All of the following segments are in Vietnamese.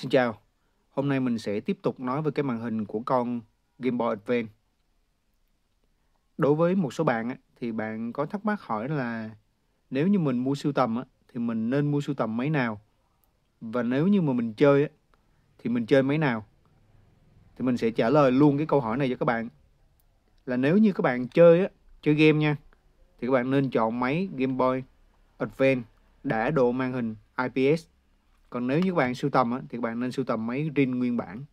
Xin chào, hôm nay mình sẽ tiếp tục nói về cái màn hình của con Game Boy Advance. Đối với một số bạn thì bạn có thắc mắc hỏi là nếu như mình mua sưu tầm thì mình nên mua sưu tầm máy nào? Và nếu như mà mình chơi thì mình chơi máy nào? Thì mình sẽ trả lời luôn cái câu hỏi này cho các bạn. Là nếu như các bạn chơi chơi game nha thì các bạn nên chọn máy Game Boy Advance đã độ màn hình IPS còn nếu như các bạn sưu tầm á, thì các bạn nên sưu tầm máy rin nguyên bản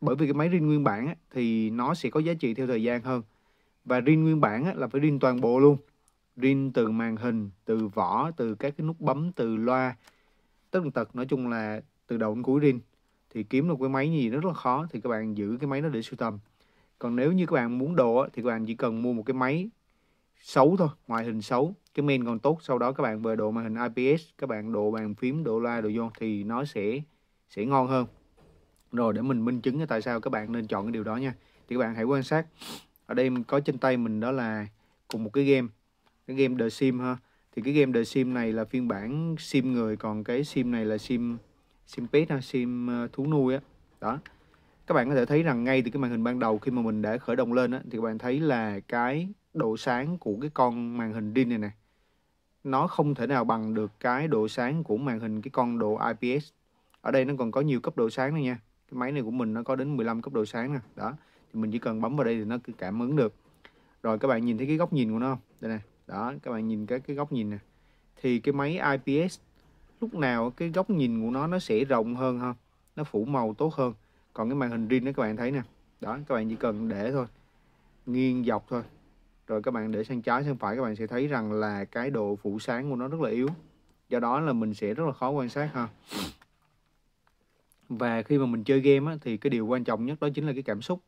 bởi vì cái máy rin nguyên bản á, thì nó sẽ có giá trị theo thời gian hơn và rin nguyên bản á, là phải rin toàn bộ luôn rin từ màn hình từ vỏ từ các cái nút bấm từ loa tất tần tật nói chung là từ đầu đến cuối rin thì kiếm được cái máy gì rất là khó thì các bạn giữ cái máy đó để sưu tầm còn nếu như các bạn muốn đồ á, thì các bạn chỉ cần mua một cái máy xấu thôi ngoại hình xấu cái men còn tốt sau đó các bạn về độ màn hình IPS các bạn độ bàn phím độ loa độ vô thì nó sẽ sẽ ngon hơn rồi để mình minh chứng tại sao các bạn nên chọn cái điều đó nha thì các bạn hãy quan sát ở đây có trên tay mình đó là cùng một cái game cái game The Sim ha thì cái game The Sim này là phiên bản sim người còn cái sim này là sim sim pet ha sim ờ, thú nuôi á đó. đó các bạn có thể thấy rằng ngay từ cái màn hình ban đầu khi mà mình đã khởi động lên á thì các bạn thấy là cái độ sáng của cái con màn hình DIN này nè nó không thể nào bằng được cái độ sáng của màn hình cái con độ IPS ở đây nó còn có nhiều cấp độ sáng nữa nha cái máy này của mình nó có đến 15 cấp độ sáng nè đó thì mình chỉ cần bấm vào đây thì nó cảm ứng được rồi các bạn nhìn thấy cái góc nhìn của nó không đây nè đó các bạn nhìn cái cái góc nhìn nè thì cái máy IPS lúc nào cái góc nhìn của nó nó sẽ rộng hơn ha nó phủ màu tốt hơn còn cái màn hình riêng đó các bạn thấy nè đó các bạn chỉ cần để thôi nghiêng dọc thôi rồi các bạn để sang trái sang phải các bạn sẽ thấy rằng là cái độ phủ sáng của nó rất là yếu do đó là mình sẽ rất là khó quan sát ha và khi mà mình chơi game á, thì cái điều quan trọng nhất đó chính là cái cảm xúc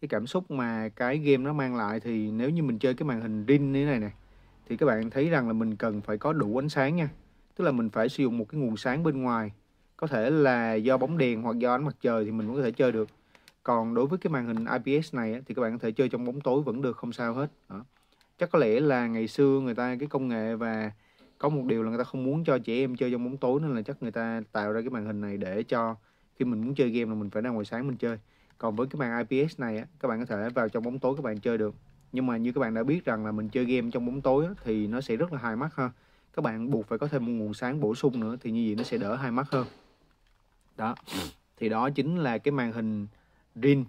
cái cảm xúc mà cái game nó mang lại thì nếu như mình chơi cái màn hình rin như thế này nè thì các bạn thấy rằng là mình cần phải có đủ ánh sáng nha tức là mình phải sử dụng một cái nguồn sáng bên ngoài có thể là do bóng đèn hoặc do ánh mặt trời thì mình cũng có thể chơi được còn đối với cái màn hình IPS này thì các bạn có thể chơi trong bóng tối vẫn được không sao hết đó. chắc có lẽ là ngày xưa người ta cái công nghệ và có một điều là người ta không muốn cho trẻ em chơi trong bóng tối nên là chắc người ta tạo ra cái màn hình này để cho khi mình muốn chơi game là mình phải ra ngoài sáng mình chơi còn với cái màn IPS này các bạn có thể vào trong bóng tối các bạn chơi được nhưng mà như các bạn đã biết rằng là mình chơi game trong bóng tối thì nó sẽ rất là hai mắt ha các bạn buộc phải có thêm một nguồn sáng bổ sung nữa thì như vậy nó sẽ đỡ hai mắt hơn đó thì đó chính là cái màn hình DIN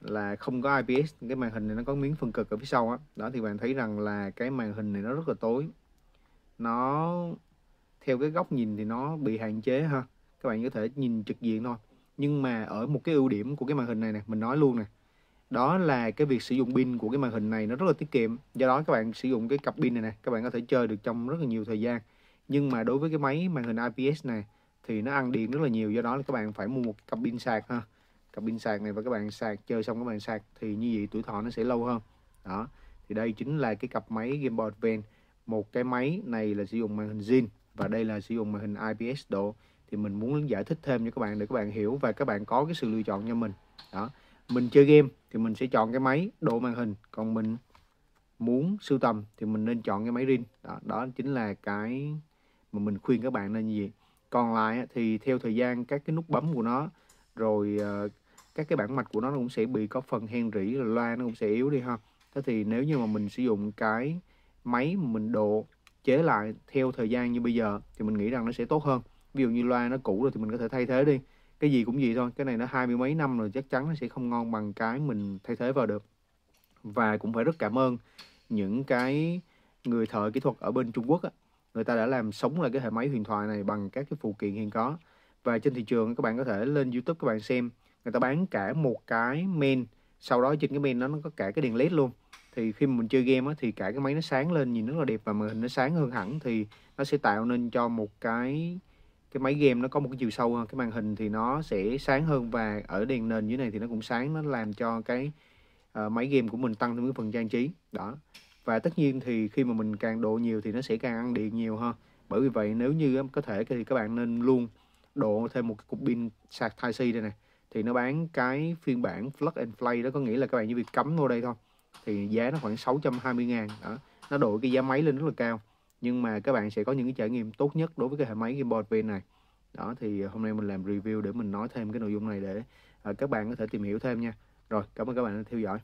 là không có IPS cái màn hình này nó có miếng phân cực ở phía sau á đó. đó thì bạn thấy rằng là cái màn hình này nó rất là tối nó theo cái góc nhìn thì nó bị hạn chế ha các bạn có thể nhìn trực diện thôi nhưng mà ở một cái ưu điểm của cái màn hình này nè mình nói luôn nè đó là cái việc sử dụng pin của cái màn hình này nó rất là tiết kiệm do đó các bạn sử dụng cái cặp pin này nè các bạn có thể chơi được trong rất là nhiều thời gian nhưng mà đối với cái máy màn hình IPS này thì nó ăn điện rất là nhiều do đó là các bạn phải mua một cặp pin sạc ha cặp pin sạc này và các bạn sạc chơi xong các bạn sạc thì như vậy tuổi thọ nó sẽ lâu hơn đó thì đây chính là cái cặp máy Game Boy Advance một cái máy này là sử dụng màn hình zin và đây là sử dụng màn hình IPS độ thì mình muốn giải thích thêm cho các bạn để các bạn hiểu và các bạn có cái sự lựa chọn cho mình đó mình chơi game thì mình sẽ chọn cái máy độ màn hình còn mình muốn sưu tầm thì mình nên chọn cái máy riêng đó, đó chính là cái mà mình khuyên các bạn nên gì còn lại thì theo thời gian các cái nút bấm của nó rồi ờ, các cái bản mạch của nó, cũng sẽ bị có phần hen rỉ loa nó cũng sẽ yếu đi ha thế thì nếu như mà mình sử dụng cái máy mình độ chế lại theo thời gian như bây giờ thì mình nghĩ rằng nó sẽ tốt hơn ví dụ như loa nó cũ rồi thì mình có thể thay thế đi cái gì cũng gì thôi cái này nó hai mươi mấy năm rồi chắc chắn nó sẽ không ngon bằng cái mình thay thế vào được và cũng phải rất cảm ơn những cái người thợ kỹ thuật ở bên Trung Quốc á, người ta đã làm sống lại cái hệ máy huyền thoại này bằng các cái phụ kiện hiện có và trên thị trường các bạn có thể lên YouTube các bạn xem người ta bán cả một cái main sau đó trên cái main nó nó có cả cái đèn led luôn thì khi mình chơi game á, thì cả cái máy nó sáng lên nhìn rất là đẹp và màn hình nó sáng hơn hẳn thì nó sẽ tạo nên cho một cái cái máy game nó có một cái chiều sâu hơn cái màn hình thì nó sẽ sáng hơn và ở đèn nền dưới này thì nó cũng sáng nó làm cho cái uh, máy game của mình tăng thêm cái phần trang trí đó và tất nhiên thì khi mà mình càng độ nhiều thì nó sẽ càng ăn điện nhiều ha bởi vì vậy nếu như có thể thì các bạn nên luôn độ thêm một cái cục pin sạc Type-C đây này thì nó bán cái phiên bản plug and play đó có nghĩa là các bạn chỉ việc cắm vô đây thôi thì giá nó khoảng 620 ngàn đó. nó đổi cái giá máy lên rất là cao nhưng mà các bạn sẽ có những cái trải nghiệm tốt nhất đối với cái hệ máy Game Boy Advance này đó thì hôm nay mình làm review để mình nói thêm cái nội dung này để ờ, các bạn có thể tìm hiểu thêm nha rồi cảm ơn các bạn đã theo dõi